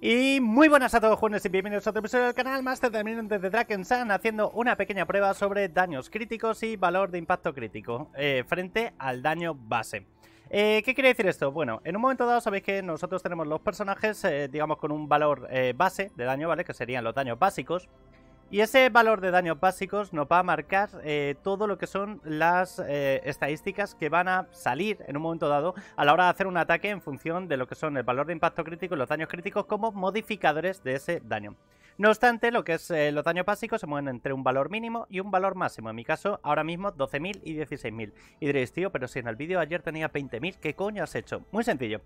Y muy buenas a todos jóvenes y bienvenidos a otro episodio del canal Master también desde Sun haciendo una pequeña prueba sobre daños críticos y valor de impacto crítico eh, frente al daño base. Eh, ¿Qué quiere decir esto? Bueno, en un momento dado sabéis que nosotros tenemos los personajes, eh, digamos, con un valor base de daño, ¿vale? Que serían los daños básicos. Y ese valor de daños básicos nos va a marcar eh, todo lo que son las eh, estadísticas que van a salir en un momento dado a la hora de hacer un ataque en función de lo que son el valor de impacto crítico y los daños críticos como modificadores de ese daño. No obstante, lo que es eh, los daños básicos se mueven entre un valor mínimo y un valor máximo. En mi caso, ahora mismo 12.000 y 16.000. Y diréis, tío, pero si en el vídeo ayer tenía 20.000, ¿qué coño has hecho? Muy sencillo.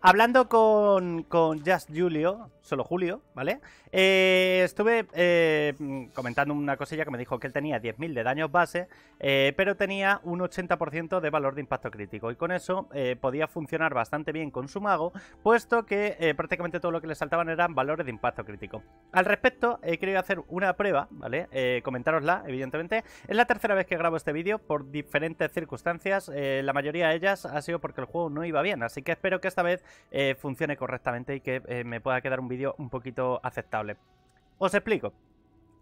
Hablando con, con Just Julio, solo Julio, ¿vale? Eh, estuve eh, comentando una cosilla que me dijo que él tenía 10.000 de daños base, eh, pero tenía un 80% de valor de impacto crítico. Y con eso podía funcionar bastante bien con su mago, puesto que prácticamente todo lo que le saltaban eran valores de impacto crítico. Al respecto, he querido hacer una prueba, ¿vale? Comentarosla, evidentemente. Es la tercera vez que grabo este vídeo por diferentes circunstancias. la mayoría de ellas ha sido porque el juego no iba bien, así que espero que esta vez eh, funcione correctamente y que eh, me pueda quedar un vídeo un poquito aceptable. Os explico.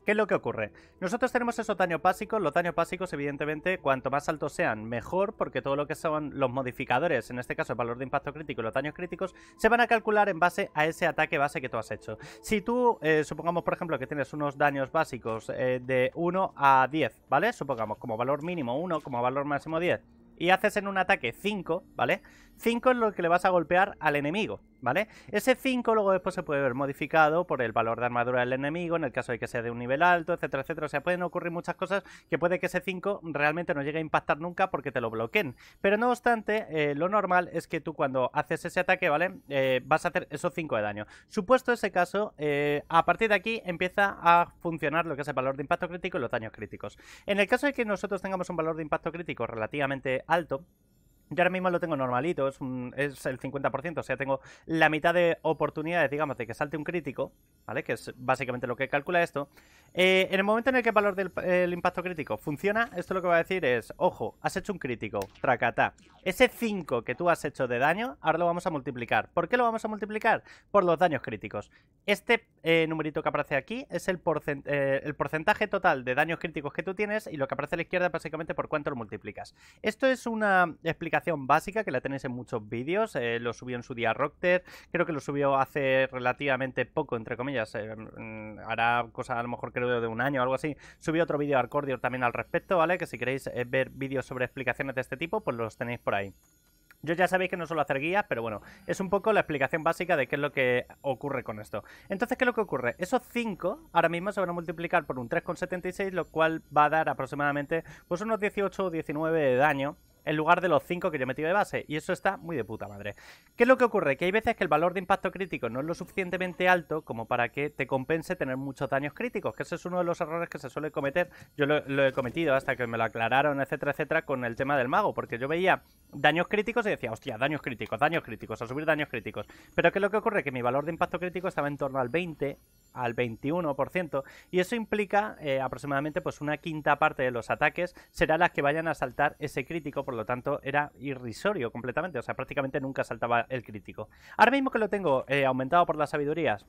¿Qué es lo que ocurre? Nosotros tenemos esos daños básicos. Los daños básicos, evidentemente, cuanto más altos sean, mejor, porque todo lo que son los modificadores, en este caso el valor de impacto crítico y los daños críticos, se van a calcular en base a ese ataque base que tú has hecho. Si tú, eh, supongamos, por ejemplo, que tienes unos daños básicos de 1 a 10, ¿vale? Supongamos como valor mínimo 1, como valor máximo 10 y haces en un ataque 5, ¿vale? 5 es lo que le vas a golpear al enemigo, ¿Vale? Ese 5 luego después se puede ver modificado por el valor de armadura del enemigo, en el caso de que sea de un nivel alto, etcétera, etcétera. O sea, pueden ocurrir muchas cosas que puede que ese 5 realmente no llegue a impactar nunca porque te lo bloqueen. Pero no obstante, eh, lo normal es que tú cuando haces ese ataque, ¿vale? Eh, vas a hacer esos 5 de daño. Supuesto ese caso, eh, a partir de aquí empieza a funcionar lo que es el valor de impacto crítico y los daños críticos. En el caso de que nosotros tengamos un valor de impacto crítico relativamente alto, yo ahora mismo lo tengo normalito, es, el 50%, o sea, tengo la mitad de oportunidades, digamos, de que salte un crítico, ¿vale? Que es básicamente lo que calcula esto. Eh, en el momento en el que el valor del impacto crítico funciona, esto lo que va a decir es, ojo, has hecho un crítico, tracata. Ese 5 que tú has hecho de daño, ahora lo vamos a multiplicar. ¿Por qué lo vamos a multiplicar? Por los daños críticos. Este eh, numerito que aparece aquí es el, porcent eh, el porcentaje total de daños críticos que tú tienes y lo que aparece a la izquierda básicamente por cuánto lo multiplicas. Esto es una explicación básica que la tenéis en muchos vídeos. Eh, lo subió en su día Rockter. Creo que lo subió hace relativamente poco, entre comillas. Eh, mm, hará cosas a lo mejor creo de un año o algo así. Subió otro vídeo Arcordio también al respecto, ¿vale? Que si queréis eh, ver vídeos sobre explicaciones de este tipo, pues los tenéis por ahí. Yo ya sabéis que no suelo hacer guías, pero bueno, es un poco la explicación básica de qué es lo que ocurre con esto. Entonces, ¿qué es lo que ocurre? Esos 5 ahora mismo se van a multiplicar por un 3,76, lo cual va a dar aproximadamente pues unos 18 o 19 de daño en lugar de los 5 que yo metí de base. Y eso está muy de puta madre. ¿Qué es lo que ocurre? Que hay veces que el valor de impacto crítico no es lo suficientemente alto como para que te compense tener muchos daños críticos, que ese es uno de los errores que se suele cometer. Yo lo, he cometido hasta que me lo aclararon, etcétera, etcétera, con el tema del mago, porque yo veía daños críticos y decía, hostia, daños críticos, daños críticos, a subir daños críticos. Pero ¿qué es lo que ocurre? Que mi valor de impacto crítico estaba en torno al 20, al 21%, y eso implica eh, aproximadamente pues una quinta parte de los ataques será las que vayan a saltar ese crítico, por lo tanto era irrisorio completamente, o sea, prácticamente nunca saltaba el crítico. Ahora mismo que lo tengo eh, aumentado por las sabidurías,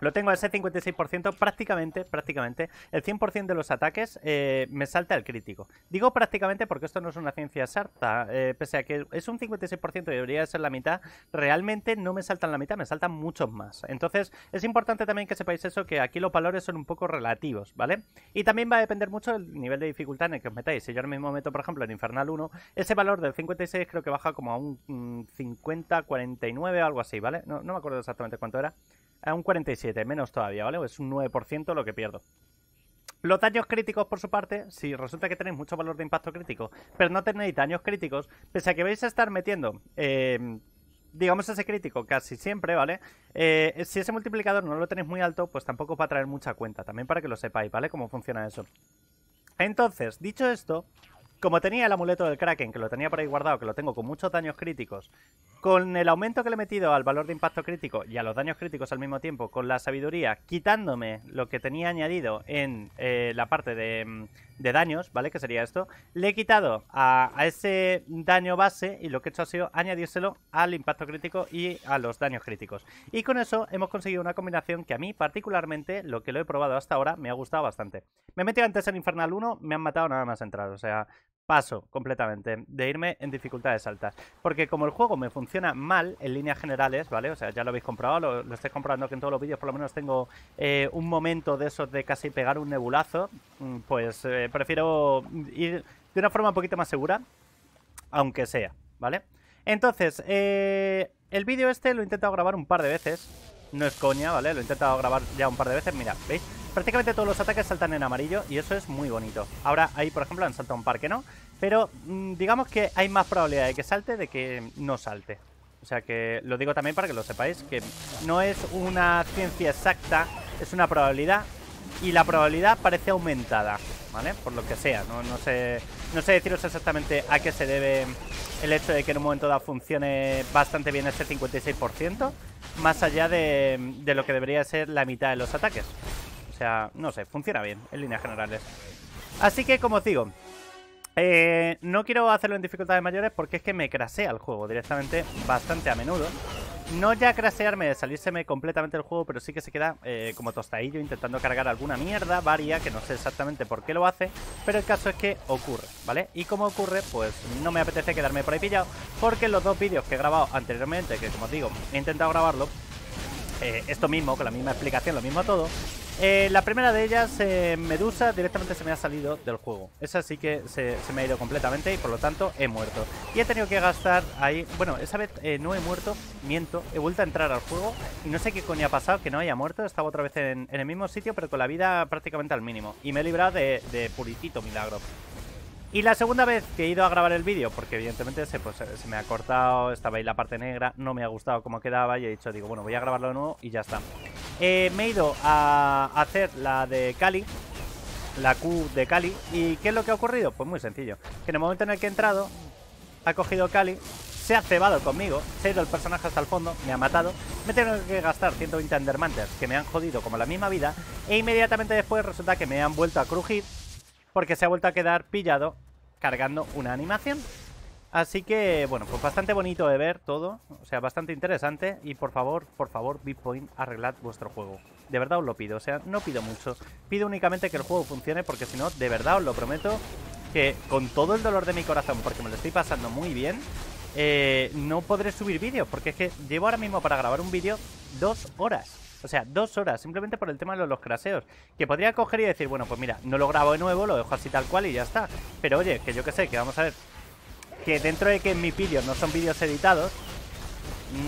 lo tengo a ese 56%, prácticamente, prácticamente, el 100% de los ataques eh, me salta el crítico. Digo prácticamente porque esto no es una ciencia exacta. Eh, pese a que es un 56% y debería ser la mitad, realmente no me saltan la mitad, me saltan muchos más. Entonces, es importante también que sepáis eso, que aquí los valores son un poco relativos, ¿vale? Y también va a depender mucho del nivel de dificultad en el que os metáis. Si yo ahora mismo meto, por ejemplo, en Infernal 1, ese valor del 56 creo que baja como a un 50, 49 o algo así, ¿vale? No, no me acuerdo exactamente cuánto era. A un 47 menos todavía, ¿vale? Es un 9% lo que pierdo. Los daños críticos, por su parte, si resulta que tenéis mucho valor de impacto crítico, pero no tenéis daños críticos, pese a que vais a estar metiendo, eh, digamos, ese crítico casi siempre, ¿vale? Eh, si ese multiplicador no lo tenéis muy alto, pues tampoco va a traer mucha cuenta, también para que lo sepáis, ¿vale? Cómo funciona eso. Entonces, dicho esto, como tenía el amuleto del Kraken, que lo tenía por ahí guardado, que lo tengo con muchos daños críticos, con el aumento que le he metido al valor de impacto crítico y a los daños críticos al mismo tiempo, con la sabiduría, quitándome lo que tenía añadido en eh, la parte mm, de, daños, ¿vale? Que sería esto, le he quitado a, ese daño base y lo que he hecho ha sido añadírselo al impacto crítico y a los daños críticos. Y con eso hemos conseguido una combinación que a mí particularmente, lo que lo he probado hasta ahora, me ha gustado bastante. Me he metido antes en Infernal 1, me han matado nada más entrar, o sea Paso completamente de irme en dificultades altas. Porque como el juego me funciona mal en líneas generales, ¿vale? O sea, ya lo habéis comprobado, lo, estáis comprobando que en todos los vídeos por lo menos tengo eh, un momento de esos de casi pegar un nebulazo. Mm, pues eh, prefiero ir de una forma un poquito más segura, aunque sea, ¿vale? Entonces, eh, el vídeo este lo he intentado grabar un par de veces. No es coña, ¿vale? Lo he intentado grabar ya un par de veces. Mira, ¿veis? Prácticamente todos los ataques saltan en amarillo y eso es muy bonito. Ahora ahí, por ejemplo, han saltado un par que no, pero mm, digamos que hay más probabilidad de que salte de que no salte. O sea que lo digo también para que lo sepáis, que no es una ciencia exacta, es una probabilidad y la probabilidad parece aumentada, ¿vale? Por lo que sea, no, sé, no sé deciros exactamente a qué se debe el hecho de que en un momento dado funcione bastante bien ese 56%, más allá de, de lo que debería ser la mitad de los ataques. O sea, no sé, funciona bien en líneas generales. Así que, como os digo, eh, no quiero hacerlo en dificultades mayores porque es que me crasea el juego directamente bastante a menudo. No ya crasearme de salírseme completamente del juego, pero sí que se queda eh, como tostadillo intentando cargar alguna mierda varia, que no sé exactamente por qué lo hace, pero el caso es que ocurre, ¿vale? Y como ocurre, pues no me apetece quedarme por ahí pillado, porque los dos vídeos que he grabado anteriormente, que como os digo, he intentado grabarlo, eh, esto mismo, con la misma explicación, lo mismo todo, eh, la primera de ellas, eh, Medusa, directamente se me ha salido del juego. Esa sí que se, me ha ido completamente y por lo tanto he muerto. Y he tenido que gastar ahí... Bueno, esa vez eh, no he muerto, miento. He vuelto a entrar al juego y no sé qué coño ha pasado, que no haya muerto. Estaba otra vez en, el mismo sitio, pero con la vida prácticamente al mínimo. Y me he librado de, puritito milagro. Y la segunda vez que he ido a grabar el vídeo, porque evidentemente pues, se, me ha cortado, estaba ahí la parte negra, no me ha gustado cómo quedaba y he dicho, digo, bueno, voy a grabarlo de nuevo y ya está me he ido a hacer la de Cali, la Q de Cali. ¿Y qué es lo que ha ocurrido? Pues muy sencillo. Que en el momento en el que he entrado, ha cogido Cali, se ha cebado conmigo, se ha ido el personaje hasta el fondo, me ha matado, me tenido que gastar 120 Endermanters que me han jodido como la misma vida, e inmediatamente después resulta que me han vuelto a crujir porque se ha vuelto a quedar pillado cargando una animación. Así que, bueno, pues bastante bonito de ver todo, o sea, bastante interesante. Y por favor, por favor, Bitpoint, arreglad vuestro juego. De verdad os lo pido, o sea, no pido mucho. Pido únicamente que el juego funcione porque si no, de verdad os lo prometo, que con todo el dolor de mi corazón, porque me lo estoy pasando muy bien, eh, no podré subir vídeos, porque es que llevo ahora mismo para grabar un vídeo dos horas. O sea, dos horas, simplemente por el tema de los, craseos. Que podría coger y decir, bueno, pues mira, no lo grabo de nuevo, lo dejo así tal cual y ya está. Pero oye, que yo qué sé, que vamos a ver, que dentro de que mi vídeos no son vídeos editados,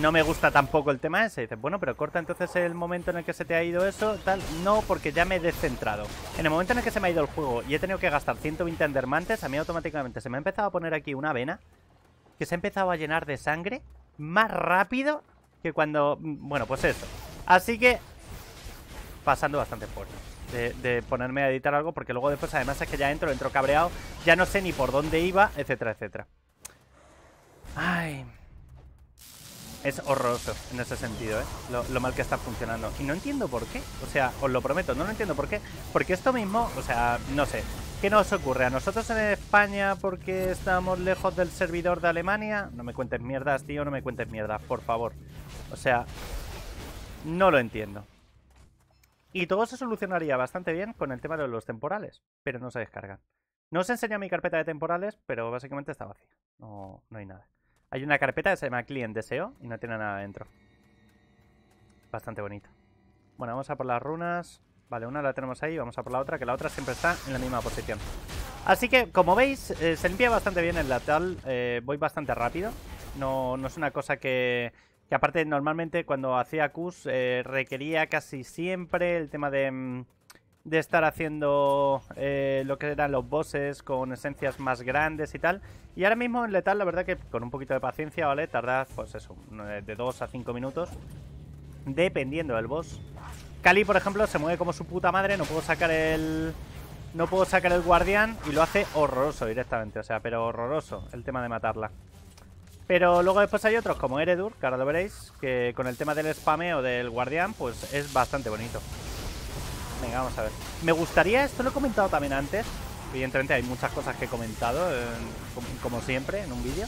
no me gusta tampoco el tema ese. Dices, bueno, pero corta entonces el momento en el que se te ha ido eso, tal. No, porque ya me he descentrado. En el momento en el que se me ha ido el juego y he tenido que gastar 120 endermantes, a mí automáticamente se me ha empezado a poner aquí una vena que se ha empezado a llenar de sangre más rápido que cuando... Mm, bueno, pues eso. Así que... Pasando bastante fuerte. De, de, ponerme a editar algo porque luego después además es que ya entro, entro cabreado, ya no sé ni por dónde iba, etcétera, etcétera. Ay. Es horroroso en ese sentido, ¿eh? Lo, mal que está funcionando. Y no entiendo por qué. O sea, os lo prometo, no lo entiendo por qué. Porque esto mismo, o sea, no sé. ¿Qué nos ocurre? ¿A nosotros en España porque estamos lejos del servidor de Alemania? No me cuentes mierdas, tío, no me cuentes mierdas, por favor. O sea, no lo entiendo. Y todo se solucionaría bastante bien con el tema de los temporales, pero no se descargan. No os enseña mi carpeta de temporales, pero básicamente está vacía. No, no hay nada. Hay una carpeta que se llama client SEO y no tiene nada dentro. Bastante bonito. Bueno, vamos a por las runas. Vale, una la tenemos ahí, vamos a por la otra, que la otra siempre está en la misma posición. Así que, como veis, eh, se limpia bastante bien el lateral, eh, voy bastante rápido. No, es una cosa que, que aparte normalmente cuando hacía Qs eh, requería casi siempre el tema de, mm, de estar haciendo eh, lo que eran los bosses con esencias más grandes y tal. Y ahora mismo en letal, la verdad que con un poquito de paciencia, ¿vale? Tarda, pues eso, eh, de 2 a 5 minutos, dependiendo del boss. Kali, por ejemplo, se mueve como su puta madre, no puedo sacar el... No puedo sacar el guardián y lo hace horroroso directamente, o sea, pero horroroso el tema de matarla. Pero luego después hay otros como Eredur, que ahora lo veréis, que con el tema del o del guardián, pues es bastante bonito. Venga, vamos a ver. Me gustaría, esto lo he comentado también antes, evidentemente hay muchas cosas que he comentado, eh, como siempre, en un vídeo.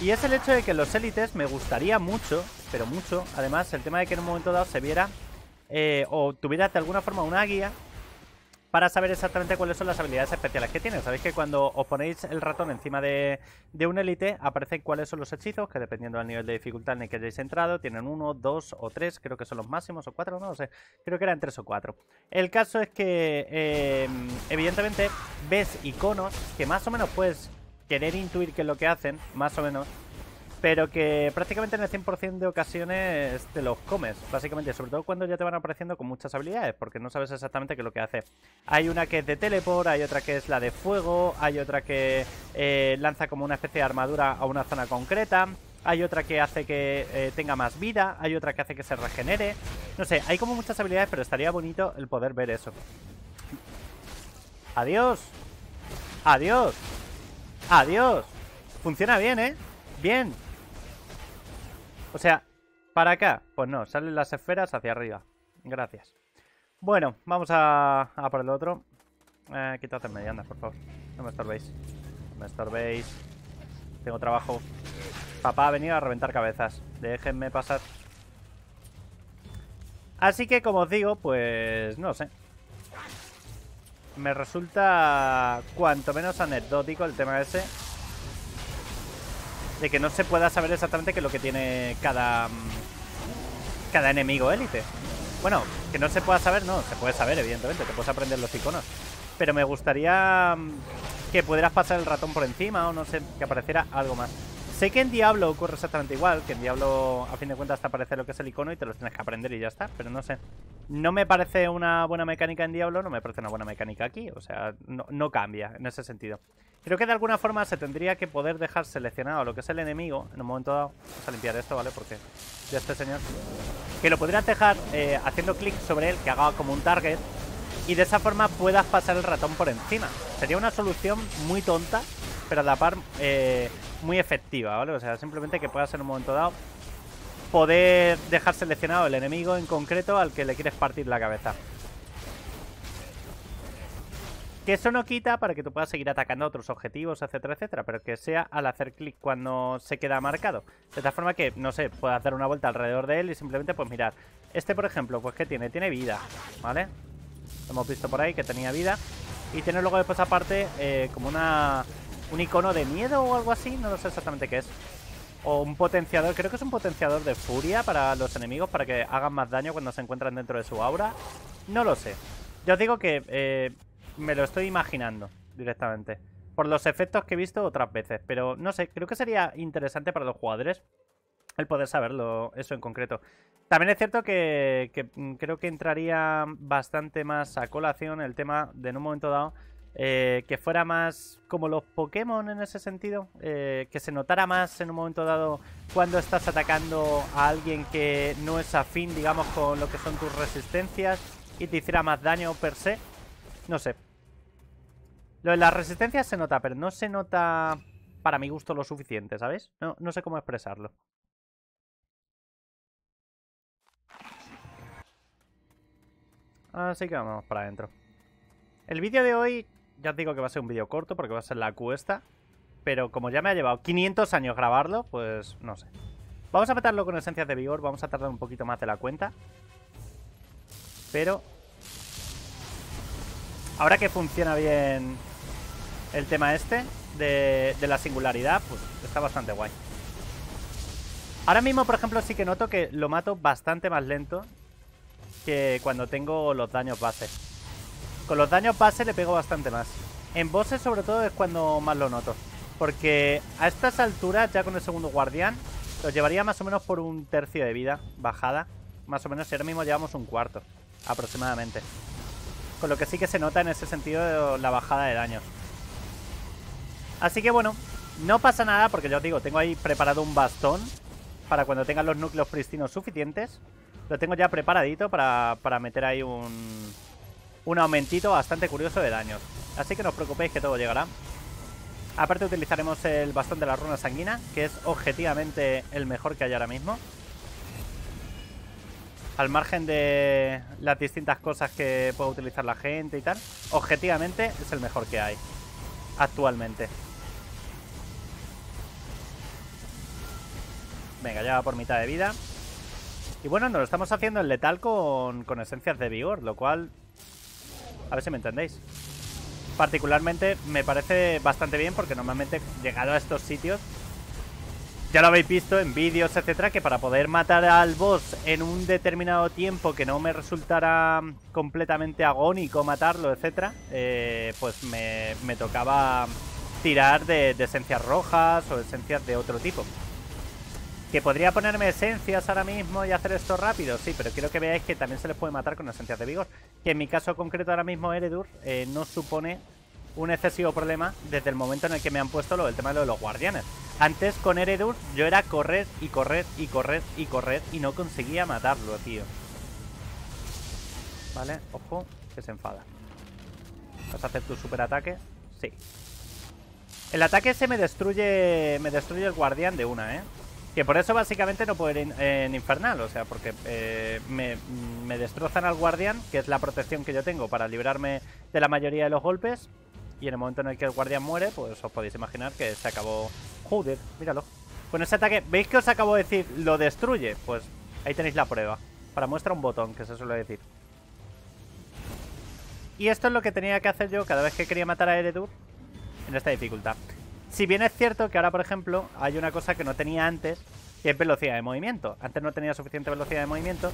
Y es el hecho de que los élites me gustaría mucho, pero mucho, además, el tema de que en un momento dado se viera eh, o tuviera de alguna forma una guía para saber exactamente cuáles son las habilidades especiales que tiene. Sabéis que cuando os ponéis el ratón encima de, un élite, aparecen cuáles son los hechizos, que dependiendo del nivel de dificultad en el que hayáis entrado, tienen uno, dos o tres, creo que son los máximos, o cuatro, no lo sé, creo que eran tres o cuatro. El caso es que, em, evidentemente, ves iconos que más o menos puedes querer intuir que es lo que hacen, más o menos, pero que prácticamente en el 100% de ocasiones te los comes, básicamente, sobre todo cuando ya te van apareciendo con muchas habilidades, porque no sabes exactamente qué es lo que hace. Hay una que es de teleport, hay otra que es la de fuego, hay otra que eh, lanza como una especie de armadura a una zona concreta, hay otra que hace que eh, tenga más vida, hay otra que hace que se regenere, no sé, hay como muchas habilidades, pero estaría bonito el poder ver eso. Adiós. Adiós. Adiós. Funciona bien, ¿eh? Bien. O sea, ¿para acá? Pues no, salen las esferas hacia arriba. Gracias. Bueno, vamos a, a por el otro. Eh, quítate en por favor. No me estorbéis. No me estorbéis. Tengo trabajo. Papá ha venido a reventar cabezas. Déjenme pasar. Así que, como os digo, pues... No sé. Me resulta cuanto menos anecdótico el tema ese de que no se pueda saber exactamente qué es lo que tiene cada, mm, cada enemigo élite. Bueno, que no se pueda saber, no, se puede saber, evidentemente, te puedes aprender los iconos. Pero me gustaría mm, que pudieras pasar el ratón por encima o no sé, que apareciera algo más. Sé que en Diablo ocurre exactamente igual, que en Diablo a fin de cuentas te aparece lo que es el icono y te los tienes que aprender y ya está, pero no sé. No me parece una buena mecánica en Diablo, no me parece una buena mecánica aquí, o sea, no, cambia en ese sentido. Creo que de alguna forma se tendría que poder dejar seleccionado lo que es el enemigo en un momento dado. Vamos a limpiar esto, ¿vale? Porque de este señor... Que lo podrías dejar eh, haciendo clic sobre él, que haga como un target, y de esa forma puedas pasar el ratón por encima. Sería una solución muy tonta, pero a la par... Eh, muy efectiva, ¿vale? O sea, simplemente que puedas en un momento dado poder dejar seleccionado el enemigo en concreto al que le quieres partir la cabeza. Que eso no quita para que tú puedas seguir atacando otros objetivos, etcétera, etcétera, pero que sea al hacer clic cuando se queda marcado. De tal forma que, no sé, puedas hacer una vuelta alrededor de él y simplemente pues mirar. Este, por ejemplo, pues que tiene? Tiene vida, ¿vale? hemos visto por ahí que tenía vida. Y tiene luego después pues, aparte eh, como una un icono de miedo o algo así, no lo sé exactamente qué es. O un potenciador, creo que es un potenciador de furia para los enemigos, para que hagan más daño cuando se encuentran dentro de su aura. No lo sé. Yo os digo que eh, me lo estoy imaginando directamente. Por los efectos que he visto otras veces. Pero no sé, creo que sería interesante para los jugadores el poder saberlo, eso en concreto. También es cierto que, que mm, creo que entraría bastante más a colación el tema de en un momento dado eh, que fuera más como los Pokémon en ese sentido, eh, que se notara más en un momento dado cuando estás atacando a alguien que no es afín, digamos, con lo que son tus resistencias y te hiciera más daño per se. No sé. Lo de las resistencias se nota, pero no se nota para mi gusto lo suficiente, ¿sabes? no sé cómo expresarlo. Así que vamos para adentro. El vídeo de hoy ya os digo que va a ser un vídeo corto porque va a ser la cuesta. Pero como ya me ha llevado 500 años grabarlo, pues no sé. Vamos a petarlo con esencias de vigor. Vamos a tardar un poquito más de la cuenta. Pero... Ahora que funciona bien el tema este de, de la singularidad, pues está bastante guay. Ahora mismo, por ejemplo, sí que noto que lo mato bastante más lento que cuando tengo los daños base. Con los daños base le pego bastante más. En bosses sobre todo es cuando más lo noto. Porque a estas alturas, ya con el segundo guardián, Lo llevaría más o menos por un tercio de vida bajada. Más o menos, y ahora mismo llevamos un cuarto, aproximadamente. Con lo que sí que se nota en ese sentido la bajada de daños. Así que bueno, no pasa nada porque ya os digo, tengo ahí preparado un bastón para cuando tengan los núcleos pristinos suficientes. Lo tengo ya preparadito para meter ahí un, un aumentito bastante curioso de daños. Así que no os preocupéis que todo llegará. Aparte utilizaremos el bastón de la runa sanguina, que es objetivamente el mejor que hay ahora mismo. Al margen de las distintas cosas que puede utilizar la gente y tal, objetivamente es el mejor que hay actualmente. Venga, ya va por mitad de vida. Y bueno, nos lo estamos haciendo en letal con, con esencias de vigor, lo cual a ver si me entendéis. Particularmente me parece bastante bien porque normalmente llegado a estos sitios ya lo habéis visto en vídeos, etcétera, que para poder matar al boss en un determinado tiempo que no me resultara completamente agónico matarlo, etcétera, eh, pues me, tocaba tirar de, de esencias rojas o esencias de otro tipo. Que podría ponerme esencias ahora mismo y hacer esto rápido, sí, pero quiero que veáis que también se les puede matar con esencias de vigor. Que en mi caso concreto ahora mismo Eredur eh, no supone un excesivo problema desde el momento en el que me han puesto lo, el tema de, los guardianes. Antes con Eredur yo era correr y correr y correr y correr y no conseguía matarlo, tío. Vale, ojo, que se enfada. ¿Vas a hacer tu superataque? Sí. El ataque se me destruye, me destruye el guardián de una, ¿eh? Que por eso básicamente no puedo ir en infernal, o sea, porque eh, me, destrozan al guardián, que es la protección que yo tengo para librarme de la mayoría de los golpes. Y en el momento en el que el guardián muere, pues os podéis imaginar que se acabó... Joder, míralo. Con ese ataque, ¿veis que os acabo de decir? Lo destruye. Pues ahí tenéis la prueba. Para muestra un botón, que se suele decir. Y esto es lo que tenía que hacer yo cada vez que quería matar a Eredur en esta dificultad. Si bien es cierto que ahora, por ejemplo, hay una cosa que no tenía antes, que es velocidad de movimiento. Antes no tenía suficiente velocidad de movimiento.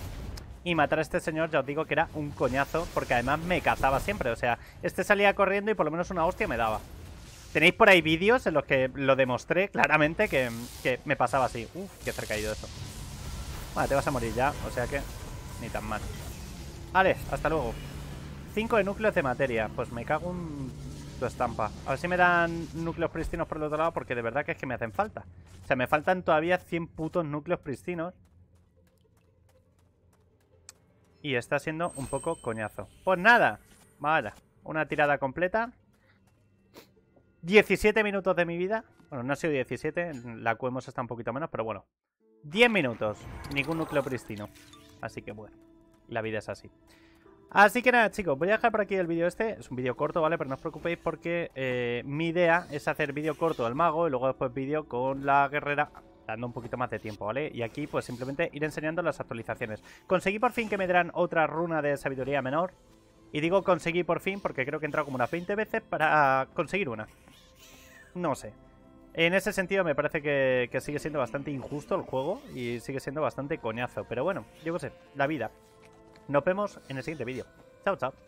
Y matar a este señor, ya os digo que era un coñazo, porque además me cazaba siempre. O sea, este salía corriendo y por lo menos una hostia me daba. Tenéis por ahí vídeos en los que lo demostré claramente que, me pasaba así. Uf, qué cerca ha ido eso. Vale, te vas a morir ya, o sea que ni tan mal. Vale, hasta luego. Cinco de núcleos de materia. Pues me cago un estampa. A ver si me dan núcleos pristinos por el otro lado, porque de verdad que es que me hacen falta. O sea, me faltan todavía 100 putos núcleos pristinos. Y está siendo un poco coñazo. Pues nada. Vaya. Una tirada completa. 17 minutos de mi vida. Bueno, no ha sido 17. La cuemos hemos un poquito menos, pero bueno. 10 minutos. Ningún núcleo pristino. Así que bueno. La vida es así. Así que nada chicos, voy a dejar por aquí el vídeo este Es un vídeo corto, ¿vale? Pero no os preocupéis porque eh, mi idea es hacer vídeo corto al mago Y luego después vídeo con la guerrera dando un poquito más de tiempo, ¿vale? Y aquí pues simplemente ir enseñando las actualizaciones Conseguí por fin que me dieran otra runa de sabiduría menor Y digo conseguí por fin porque creo que he entrado como unas 20 veces para conseguir una No sé en ese sentido me parece que, sigue siendo bastante injusto el juego y sigue siendo bastante coñazo. Pero bueno, yo qué sé, la vida. Nos vemos en el siguiente vídeo. Chao, chao.